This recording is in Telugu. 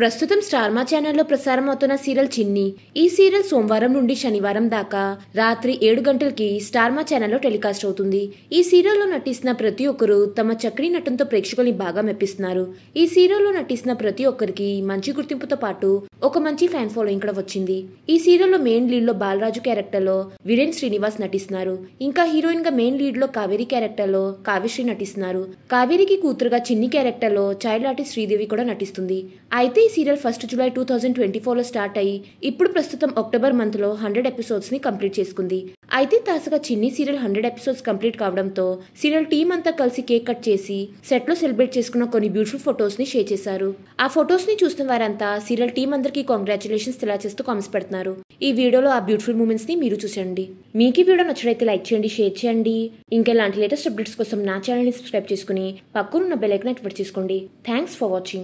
ప్రస్తుతం స్టార్మా ఛానల్లో ప్రసారం అవుతున్న సీరియల్ చిన్ని ఈ సీరియల్ సోమవారం నుండి శనివారం దాకా రాత్రి ఏడు గంటలకి స్టార్మా ఛానల్లో టెలికాస్ట్ అవుతుంది ఈ సీరియల్లో నటిస్తున్న ప్రతి ఒక్కరు తమ చక్కని నటంతో ప్రేక్షకుల్ని బాగా మెప్పిస్తున్నారు ఈ సీరియల్లో నటిస్తున్న ప్రతి ఒక్కరికి మంచి గుర్తింపుతో పాటు ఒక మంచి ఫ్యాన్ ఫాలోయింగ్ కూడా వచ్చింది ఈ సీరియల్లో మెయిన్ లీడ్లో బాలరాజు క్యారెక్టర్లో వీరేన్ శ్రీనివాస్ నటిస్తున్నారు ఇంకా హీరోయిన్గా మెయిన్ లీడ్లో కావేరి క్యారెక్టర్లో కావ్యశ్రీ నటిస్తున్నారు కావేరికి కూతురుగా చిన్ని క్యారెక్టర్లో చైల్డ్ ఆర్టిస్ట్ శ్రీదేవి కూడా నటిస్తుంది అయితే ఈ serial first July two thousand twenty ఫోర్లో స్టార్ట్ అయ్యి ఇప్పుడు ప్రస్తుతం అక్టోబర్ మంత్లో హండ్రెడ్ ఎపిసోడ్స్ని కంప్లీట్ చేసుకుంది అయితే తాజాగా Chinni serial hundred episodes complete కావడంతో సీరియల్ టీం అంతా కలిసి కేక్ కట్ చేసి సెట్ లో సెలబ్రేట్ చేసుకున్న కొన్ని బ్యూటిఫుల్ ఫొటోస్ ని షేర్ చేశారు ఆ ఫొటోస్ ని చూస్తున్న వారంతా సీరియల్ టీం అందరికీ కాంగ్రాచులేషన్స్ ఇలా చేస్తూ కామెంట్స్ పెడుతున్నారు ఈ వీడియోలో ఆ బ్యూటిఫుల్ మూమెంట్స్ ని మీరు చూసండి మీకు ఈ వీడియో నచ్చినైతే లైక్ చేయండి షేర్ చేయండి ఇంకా ఇలాంటి లేటెస్ట్ అప్డేట్స్ కోసం నా ఛానల్ ని సబ్స్క్రైబ్ చేసుకుని పక్కనున్న బెల్ ఐకన్ యాక్టివేట్ చేసుకోండి థ్యాంక్స్ ఫర్ వాచింగ్